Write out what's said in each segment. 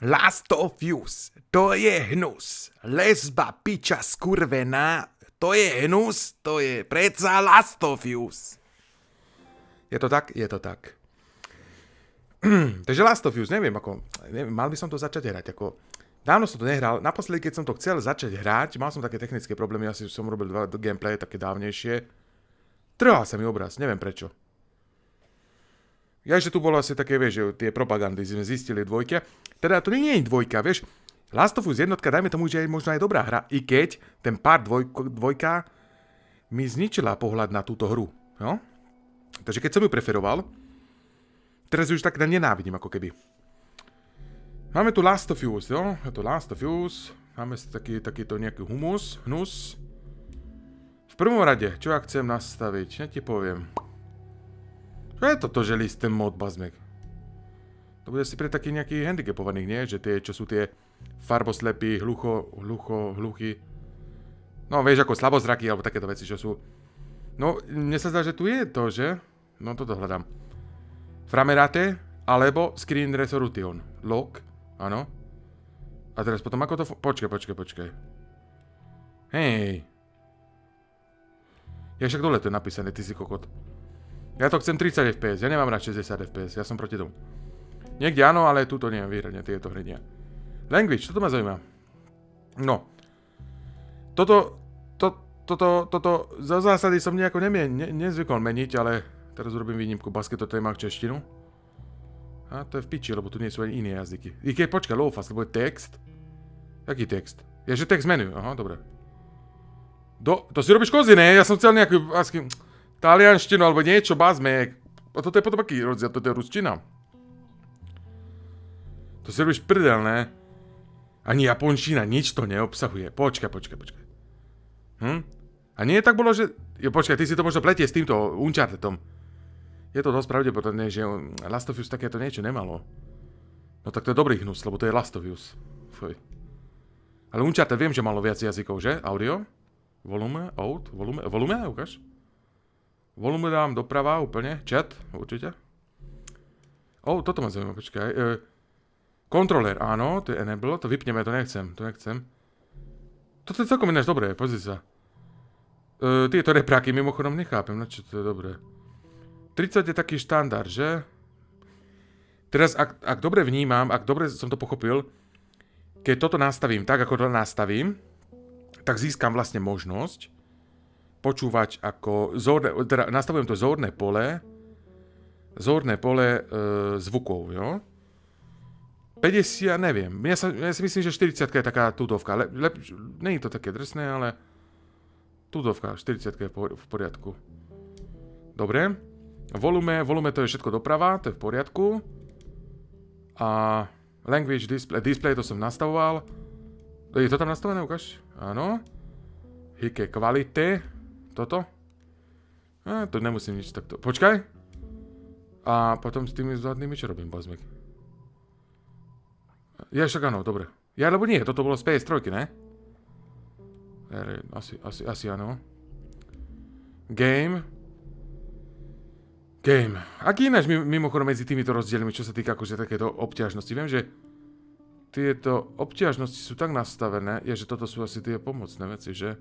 Last of Us, to je hnus. Lesba, piča, skurvená, to je hnus, to je predsa Last of Us. Je to tak? Je to tak. Takže Last of Us, neviem, ako, neviem, mal by som to začať hrať, ako, dávno som to nehral, naposledy, keď som to chcel začať hrať, mal som také technické problémy, asi som robil dva gameplay, také dávnejšie, trhal sa mi obraz, neviem prečo. Ja, že tu bolo asi také, vieš, že tie propagandy sme zistili dvojka. Teda to nie je dvojka, vieš. Last of Us jednotka, dajme tomu, že je možno aj dobrá hra, i keď ten pár dvojka mi zničila pohľad na túto hru. No? Takže keď som ju preferoval, teraz už tak nenávidím ako keby. Máme tu Last of Us, jo? Je to Last of Us. Máme taký, takýto nejaký humus, hnus. V prvom rade, čo ja chcem nastaviť, ja ti poviem. Čo je toto, že list ten mod bazmek? To bude si pre takých nejakých handicapovaných, nie? Že tie, čo sú tie farboslepí, hlucho, hlucho, hluchy. No, vieš, ako slabozraky, alebo takéto veci, čo sú. No, mne sa zdá, že tu je to, že? No, toto hľadám. Framerate, alebo Screen Resolution. Lock, áno. A teraz potom, ako to... Počkaj, počkaj, počkaj. Hej. Ja však dole to je napísané, ty si kokot. Ja to chcem 30 FPS, ja nemám rád 60 FPS, ja som proti tomu. Niekde áno, ale túto nie, výhradne tieto hry nie. Language, toto ma zaujíma. No. Toto, to, toto, toto, za zásady som nejako ne, nezvykol meniť, ale teraz urobím výnimku basketo téma češtinu. A to je v piči, lebo tu nie sú ani iné jazyky. I keď počka, lofas, lebo je text. Jaký text? Je, že text menu, aha, dobre. Do, to si robíš kozy, ne? Ja som chcel nejaký... Asky talianštinu alebo niečo, bazme. A toto je potom aký rozdiel, toto je rusčina. To si robíš prdel, ne? Ani japončina, nič to neobsahuje. Počkaj, počkaj, počkaj. Hm? A nie je tak bolo, že... Jo, počkaj, ty si to možno pletie s týmto Unchartedom. Je to dosť pravdepodobné, že um, Last of Us takéto niečo nemalo. No tak to je dobrý hnus, lebo to je Last of Us. Fuj. Ale Uncharted viem, že malo viac jazykov, že? Audio? Volume? Out? Volume? Volume? Ukáž? Volume dám doprava úplne. Chat, určite. O, oh, toto ma zaujíma, počkaj. E, kontroler, áno, to je enable. To vypneme, to nechcem, to nechcem. Toto je celkom ináč dobré, pozri sa. E, tieto repráky mimochodom nechápem, na no čo to je dobré. 30 je taký štandard, že? Teraz, ak, ak dobre vnímam, ak dobre som to pochopil, keď toto nastavím tak, ako to nastavím, tak získam vlastne možnosť, počúvať ako... Zorné, teda nastavujem to zorné pole, zorné pole e, zvukov, jo? 50, neviem. Ja, sa, ja si myslím, že 40 je taká tutovka. Le, le, Není to také drsné, ale... Tutovka, 40 je v poriadku. Dobre. Volume, volume to je všetko doprava, to je v poriadku. A language display, display to som nastavoval. Je to tam nastavené, ukáž? Áno. Hike kvality. Toto? A, to nemusím nič takto. Počkaj! A potom s tými zadnými čo robím, Bazmek? Ja však áno, dobre. Ja, lebo nie, toto bolo z PS3, ne? Asi, asi, asi áno. Game. Game. Aký ináč mimochodom medzi týmito rozdielmi, čo sa týka akože takéto obťažnosti? Viem, že tieto obťažnosti sú tak nastavené, je, že toto sú asi tie pomocné veci, že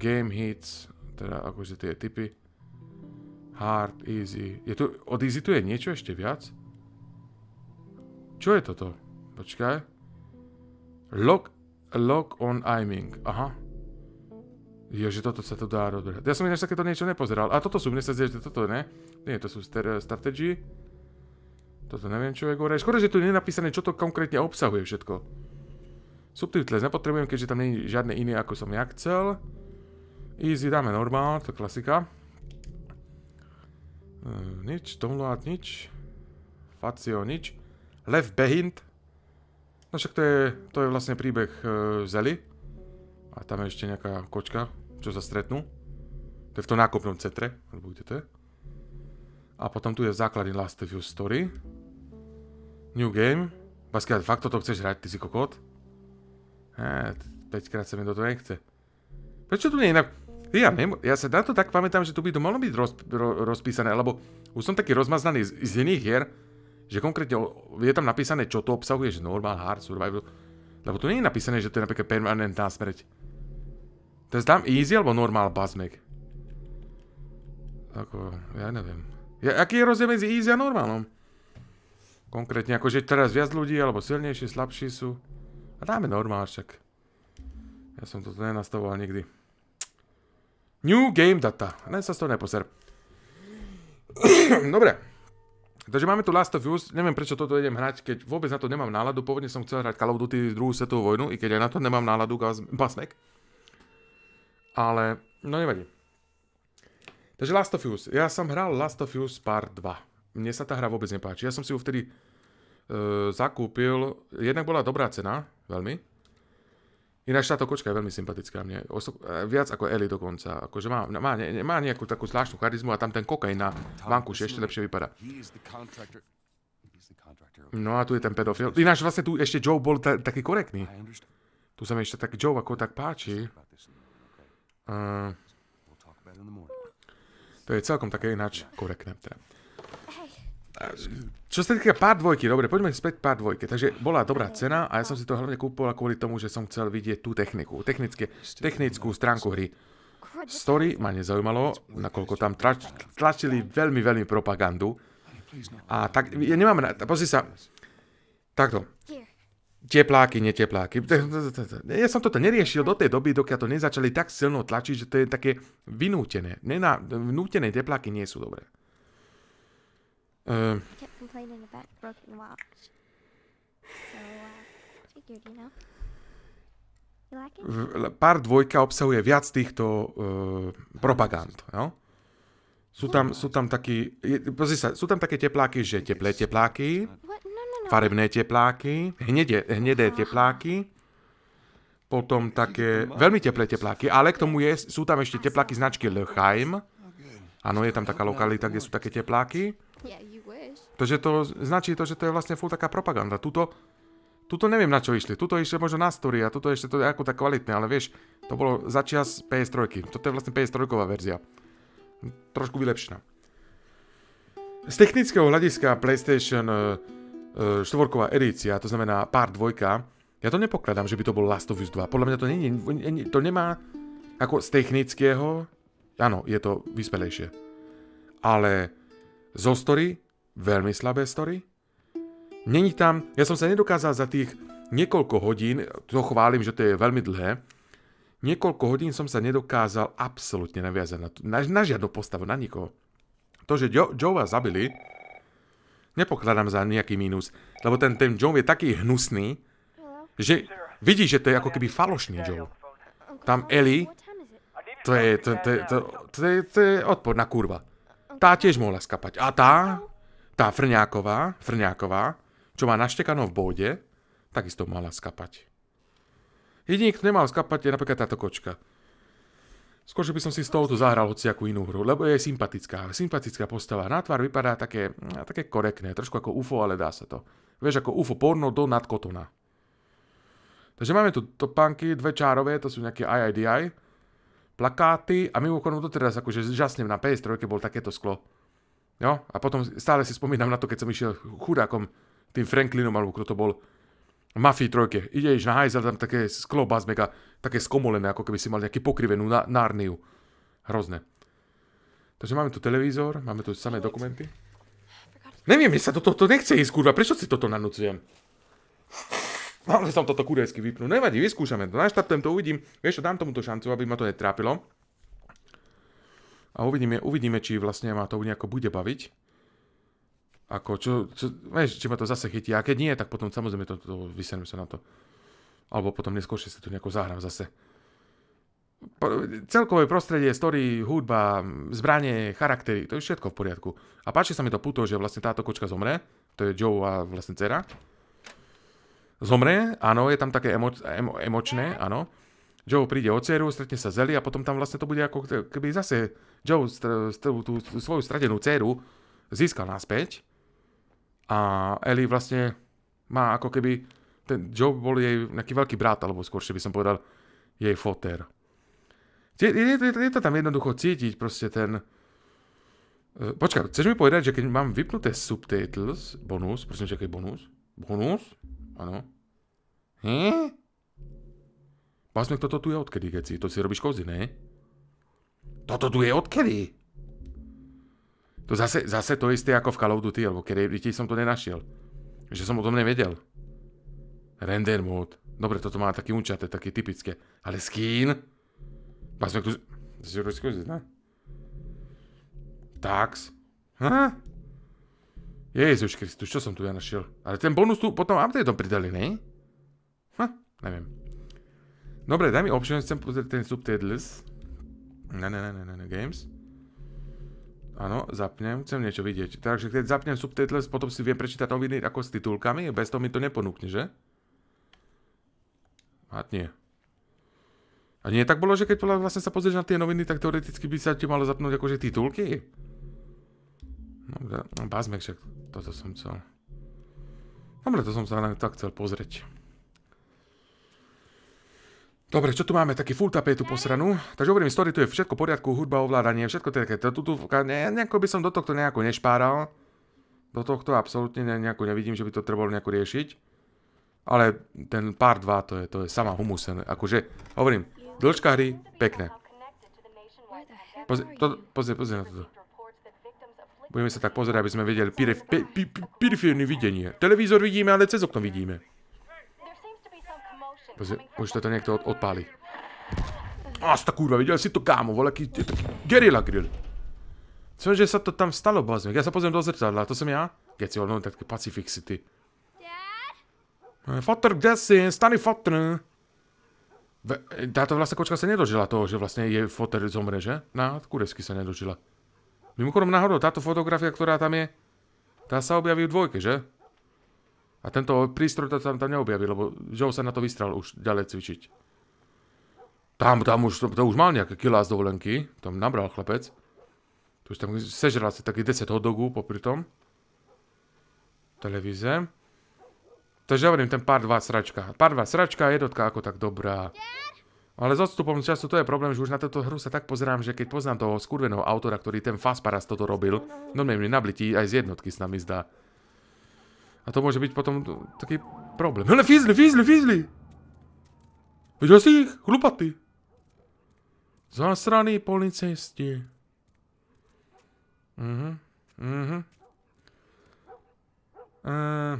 game hits teda akože tie typy. Hard, easy. Je tu, od easy tu je niečo ešte viac? Čo je toto? Počkaj. Lock, lock on aiming. Aha. Ježe, toto sa tu dá robiť. Ja som ináč takéto niečo nepozeral. A toto sú, mne sa zdieš, že toto ne. Nie, to sú strategy. Toto neviem, čo je gore. Škoda, že tu je nenapísané, čo to konkrétne obsahuje všetko. Subtitles nepotrebujem, keďže tam nie je žiadne iné, ako som ja chcel. Easy dáme normál, to klasika. Ehm, nič, Tomload nič. Facio nič. Lev behind. No však to je, to je vlastne príbeh e, Zeli. A tam je ešte nejaká kočka, čo sa stretnú. To je v tom nákupnom centre, alebo kde to je. A potom tu je základný Last of Us Story. New Game. Baskia, fakt toto chceš hrať, ty si kokot? Eh, 5 krát sa mi do toho nechce. Prečo tu nie je inak... Ja, nemo, ja sa na to tak pamätám, že tu by to malo byť roz, ro, rozpísané, lebo už som taký rozmaznaný z, z iných hier, že konkrétne je tam napísané, čo to obsahuje, že normal, hard, survival. Lebo tu nie je napísané, že to je napríklad permanentná smrť. To je tam easy alebo normal bazmek? Ako, ja neviem. Ja, aký je rozdiel medzi easy a normálnom? Konkrétne, akože teraz viac ľudí, alebo silnejší, slabší sú. A dáme normál však. Ja som toto nenastavoval nikdy. New game data. Ne, sa z toho neposer. Dobre. Takže máme tu Last of Us, neviem prečo toto idem hrať, keď vôbec na to nemám náladu, pôvodne som chcel hrať Call of Duty druhú svetovú vojnu, i keď aj na to nemám náladu, basnek. Ale, no nevadí. Takže Last of Us. Ja som hral Last of Us Part 2. Mne sa tá hra vôbec nepáči. Ja som si ju vtedy e, zakúpil. Jednak bola dobrá cena, veľmi. Ináč táto kočka je veľmi sympatická mne, oso- e, viac ako Eli dokonca. Akože má, má, ne, má nejakú takú zvláštnu charizmu a tam ten kokain na vankuši ešte lepšie vypadá. No a tu je ten pedofil. Ináč vlastne tu ešte Joe bol ta- taký korektný. Tu sa mi ešte tak Joe ako tak páči. Uh, to je celkom také ináč korektné. Teda. Čo sa týka pár dvojky, dobre, poďme späť pár dvojky. Takže bola dobrá cena a ja som si to hlavne kúpil kvôli tomu, že som chcel vidieť tú techniku, technické, technickú stránku hry. Story ma nezaujímalo, nakoľko tam tlač, tlačili veľmi, veľmi propagandu. A tak, ja nemám na... Pozri sa. Takto. Tepláky, netepláky. Ja som toto neriešil do tej doby, dokiaľ to nezačali tak silno tlačiť, že to je také vynútené. Nená, vnútené tepláky nie sú dobré. Uh, I kept complaining about the broken watch. So, uh, figured, you know. You like it? Pár dvojka obsahuje viac týchto uh, propagand, jo? Sú tam, sú tam takí, pozri sa, sú tam také tepláky, že teplé tepláky, no, no, no. farebné tepláky, hnedé, hnedé tepláky, potom také veľmi teplé tepláky, ale k tomu je, sú tam ešte tepláky značky Lechheim. Áno, je tam taká lokalita, kde sú také tepláky. Takže to značí to, že to je vlastne full taká propaganda. Tuto, tuto neviem na čo išli. Tuto išli možno na story a tuto ešte to je ako tak kvalitné, ale vieš, to bolo začias PS3. Toto je vlastne PS3 verzia. Trošku vylepšená. Z technického hľadiska PlayStation 4 e, e, edícia, to znamená pár dvojka, ja to nepokladám, že by to bol Last of Us 2. Podľa mňa to, nie, nie, to nemá ako z technického, áno, je to vyspelejšie. Ale zo story veľmi slabé story. Není tam, ja som sa nedokázal za tých niekoľko hodín, to chválim, že to je veľmi dlhé, niekoľko hodín som sa nedokázal absolútne naviazať na, na, na žiadnu postavu, na nikoho. To, že jo, Joe'a zabili, nepokladám za nejaký mínus, lebo ten, ten Joe je taký hnusný, že vidí, že to je ako keby falošný Joe. Tam Ellie, to je, to, to, to, to, to, je, to je odpor na kurva. Tá tiež mohla skapať. A tá, tá Frňáková, Frňáková, čo má naštekanov v bode. takisto mala skapať. Jediný, kto nemal skapať, je napríklad táto kočka. Skôr, by som si z touto zahral hociakú inú hru, lebo je sympatická. Sympatická postava. Na tvár vypadá také, mm, také korektné, trošku ako UFO, ale dá sa to. Vieš, ako UFO porno do nadkotona. Takže máme tu topánky, dve čárové, to sú nejaké IIDI, plakáty a mimochodom to teraz akože žasnem na PS3 bol takéto sklo. Jo? A potom stále si spomínam na to, keď som išiel chudákom, tým Franklinom, alebo kto to bol, v Mafii trojke. Ideš na hajzel, tam také sklo bazmega, také skomolené, ako keby si mal nejaký pokrivenú na, nárniu. Hrozné. Takže máme tu televízor, máme tu samé dokumenty. Neviem, mi sa to, to nechce ísť, kurva, prečo si toto nanúcujem? Naozaj som toto kurevsky vypnul. Nevadí, vyskúšame to, naštartujem to, uvidím. Vieš čo, dám tomuto šancu, aby ma to netrápilo a uvidíme, uvidíme, či vlastne ma to nejako bude baviť. Ako, čo, čo, vieš, či ma to zase chytí. A keď nie, tak potom samozrejme to, to vyserem sa na to. Alebo potom neskôršie sa to nejako zahrám zase. Po, celkové prostredie, story, hudba, zbranie, charaktery, to je všetko v poriadku. A páči sa mi to puto, že vlastne táto kočka zomre, to je Joe a vlastne dcera. Zomre, áno, je tam také emo, emo, emočné, áno. Joe príde o Ceru, stretne sa Zeli a potom tam vlastne to bude ako keby zase Joe str- str- tú, tú svoju stratenú dceru získal naspäť a Ellie vlastne má ako keby ten Joe bol jej nejaký veľký brat, alebo skôr by som povedal jej foter. Je, je, je, je to tam jednoducho cítiť proste ten... E, počkaj, chceš mi povedať, že keď mám vypnuté subtitles, bonus, prosím, aký bonus, bonus, áno, hm? Pásmek, vlastne, toto tu je odkedy, keď si? To si robíš kozy, ne? Toto tu je odkedy? To zase, zase to isté ako v Call of Duty, alebo kedy keď som to nenašiel. Že som o tom nevedel. Render mode. Dobre, toto má taký unčate, taký typické. Ale skin? Pásmek, vlastne, tu... To si robíš kozy, ne? Tax. Ha? Ježiš Kristus, čo som tu ja našiel? Ale ten bonus tu potom updateom pridali, ne? Hm, neviem. Dobre, daj mi option, pozrieť ten subtitles. Ne, ne, ne, ne, ne, games. Áno, zapnem, chcem niečo vidieť. Takže keď zapnem subtitles, potom si viem prečítať noviny ako s titulkami, bez toho mi to neponúkne, že? A nie. A nie tak bolo, že keď vlastne sa pozrieš na tie noviny, tak teoreticky by sa ti malo zapnúť akože titulky? Dobre, no, bazmek však, toto som chcel. Dobre, to som sa tak chcel pozrieť. Dobre, čo tu máme? Taký full tapetu posranú. Takže hovorím, story tu je všetko v poriadku, hudba, ovládanie, všetko také. Tu, tu, nejako by som do tohto nejako nešpáral. Do tohto absolútne nejako nevidím, že by to trebalo nejako riešiť. Ale ten pár 2 to je, to je sama humus. Akože, hovorím, dĺžka hry, pekné. Pozri, to, pozri, na toto. Budeme sa tak pozerať, aby sme vedeli pirifierne videnie. Televízor vidíme, ale cez okno vidíme. Pozri, už toto niekto od, odpáli. Asta kurva, videl si to kámo, vole, aký je taký gerilla grill. Co, že sa to tam stalo, bazmek. Ja sa pozriem do zrcadla, to som ja? Keď si no, taký Pacific City. Fotr, kde si? Stany fotr. Táto vlastne kočka sa nedožila toho, že vlastne jej fotr zomre, že? Na kurevsky sa nedožila. Mimochodom náhodou, táto fotografia, ktorá tam je, tá sa objaví v dvojke, že? A tento prístroj to tam, tam neobjaví, lebo Joe sa na to vystral už ďalej cvičiť. Tam, tam už, to, to už mal nejaké kilá z dovolenky, tam nabral chlapec. Tu už tam sežral si takých 10 hodogů popri tom. Televíze. Takže hovorím, ten pár dva sračka. Pár dva sračka, jednotka ako tak dobrá. Ale s odstupom času to je problém, že už na túto hru sa tak pozerám, že keď poznám toho skurveného autora, ktorý ten Fasparas toto robil, no mi nablití aj z jednotky s nami zdá. A to môže byť potom taký problém. Hele, fízli, fízli, fízli! Videl si ich? chlupaty. Zasraný policisti. Mhm, mhm. Ehm.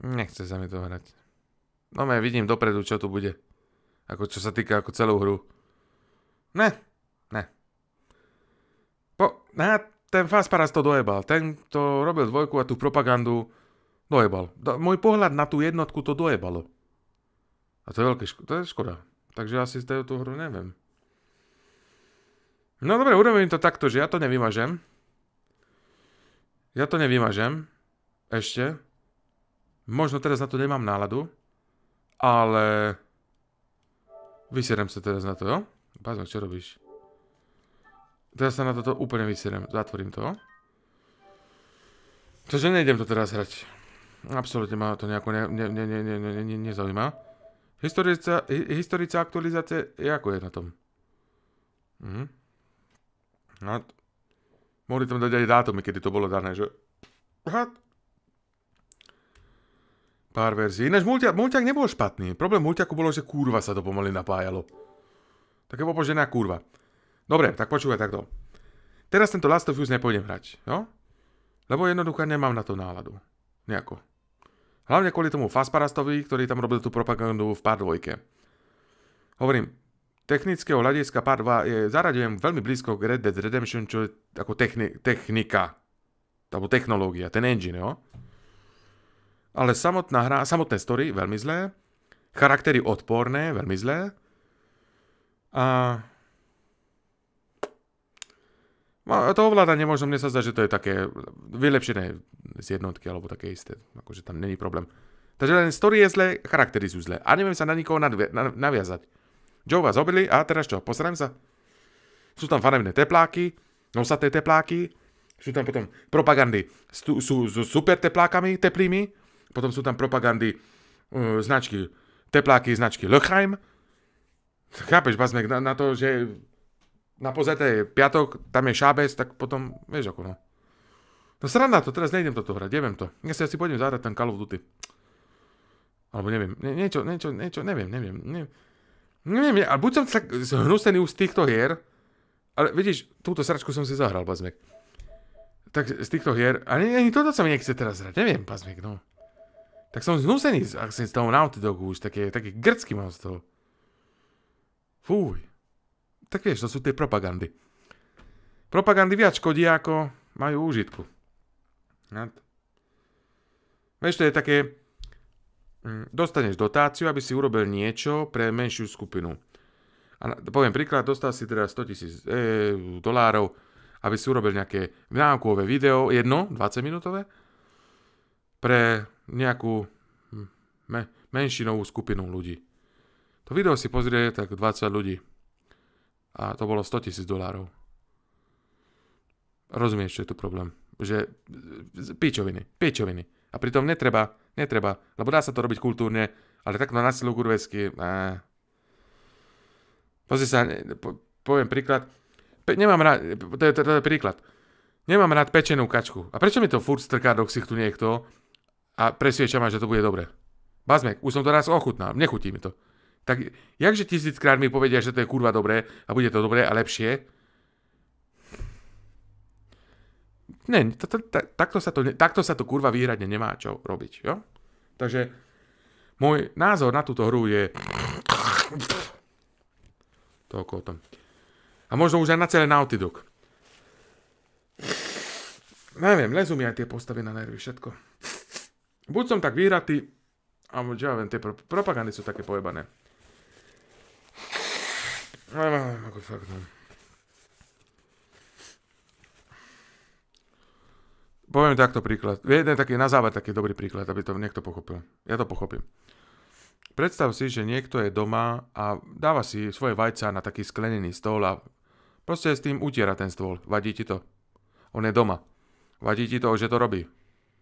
nechce sa mi to hrať. No ja vidím dopredu, čo tu bude. Ako čo sa týka ako celú hru. Ne, ne. Po, na, ten Fasparas to dojebal. Ten, to robil dvojku a tú propagandu dojebal. Do, môj pohľad na tú jednotku to dojebalo. A to je veľké ško- to je škoda. Takže asi z tejto hru neviem. No dobre, urobím to takto, že ja to nevymažem. Ja to nevymažem. Ešte. Možno teraz na to nemám náladu. Ale... Vysierem sa teraz na to, jo? Pázme, čo robíš? Teraz sa na toto úplne vyserem. Zatvorím to. Takže nejdem to teraz hrať. Absolutne ma to nejako nezaujíma. Historica, historica aktualizácie, ako je na tom? Mhm. No, mohli tam dať aj dátomy, kedy to bolo dané, že? Aha. Pár verzií. Ináč multiak, nebol špatný. Problém multiaku bolo, že kurva sa to pomaly napájalo. Také popožená kurva. Dobre, tak počúvaj takto. Teraz tento Last of Us nepôjdem hrať, jo? Lebo jednoducho nemám na to náladu. Nejako. Hlavne kvôli tomu Fasparastovi, ktorý tam robil tú propagandu v pár dvojke. Hovorím, technického hľadiska pár 2 je, zaraďujem veľmi blízko k Red Dead Redemption, čo je ako techni- technika, alebo technológia, ten engine, jo? Ale samotná hra, samotné story, veľmi zlé. Charaktery odporné, veľmi zlé. A No, to ovládanie možno mne sa zdá, že to je také vylepšené z jednotky alebo také isté, akože tam není problém. Takže len story je zle, charaktery sú zle a neviem sa na nikoho nadvi- na- naviazať. Joe vás obili a teraz čo, posrám sa? Sú tam farebné tepláky, nosaté tepláky, sú tam potom propagandy s, tu, sú, s super teplákami teplými, potom sú tam propagandy uh, značky, tepláky značky Lechheim. Chápeš, Bazmek, na, na to, že na pozajte je piatok, tam je šábec, tak potom, vieš ako no. No sranda to, teraz nejdem toto hrať, neviem to. Ja si asi pôjdem zahrať ten Call of Duty. Alebo neviem, nie, niečo, niečo, niečo, neviem, neviem, neviem. Neviem, ale buď som tak zhnusený už z týchto hier, ale vidíš, túto sračku som si zahral, Bazmek. Tak z týchto hier, a ani, ani toto sa mi nechce teraz hrať, neviem, Bazmek, no. Tak som zhnusený z, z toho Naughty Dogu už, také, také grcky mám z toho. Fúj tak vieš, to sú tie propagandy. Propagandy viac škodia, ako majú úžitku. Ja. Vieš, to je také, mm, dostaneš dotáciu, aby si urobil niečo pre menšiu skupinu. A poviem príklad, dostal si teda 100 tisíc e, dolárov, aby si urobil nejaké náukové video, jedno, 20 minútové, pre nejakú hm, me, menšinovú skupinu ľudí. To video si pozrie tak 20 ľudí a to bolo 100 tisíc dolárov. Rozumieš, čo je tu problém? Že pičoviny, pičoviny. A pritom netreba, netreba, lebo dá sa to robiť kultúrne, ale takto na silu kurvesky, eh. Pozri sa, poviem príklad. Pe, nemám rád, to je, to, to je príklad. Nemám rád pečenú kačku. A prečo mi to furt strká do ksichtu niekto a presvieča ma, že to bude dobre? Bazmek, už som to raz ochutnal, nechutí mi to tak jakže tisíckrát mi povedia, že to je kurva dobré a bude to dobré a lepšie. Ne, takto, sa to, kurva výhradne nemá čo robiť, jo? Takže môj názor na túto hru je... Toľko o tom. A možno už aj na celé Naughty Dog. Neviem, lezú mi aj tie postavy na nervy, všetko. Buď som tak výhratý, alebo ja viem, tie propagandy sú také pojebané. Nein, no. Poviem takto príklad. Jeden taký, na záver taký dobrý príklad, aby to niekto pochopil. Ja to pochopím. Predstav si, že niekto je doma a dáva si svoje vajca na taký sklenený stôl a proste s tým utiera ten stôl. Vadí ti to? On je doma. Vadí ti to, že to robí?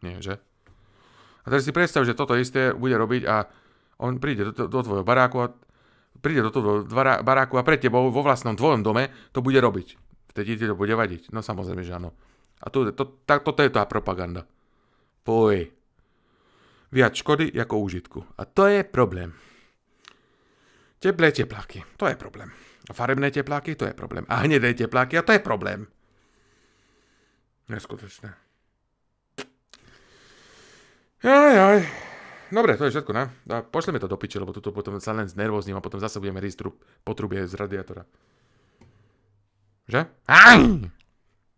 Nie, že? A teraz si predstav, že toto isté bude robiť a on príde do, do, do tvojho baráku a príde do toho baráku a pre tebou vo vlastnom tvojom dome to bude robiť. Vtedy ti to bude vadiť. No samozrejme, že áno. A to, to, to, toto je tá propaganda. Poj. Viac škody ako užitku. A to je problém. Teplé tepláky, to je problém. Farebné tepláky, to je problém. A hnedé tepláky, a to je problém. Neskutečné. Jaj, jaj dobre, to je všetko, ne? A pošleme to do piče, lebo tuto potom sa len znervozním a potom zase budeme rísť po z radiátora. Že? Aj!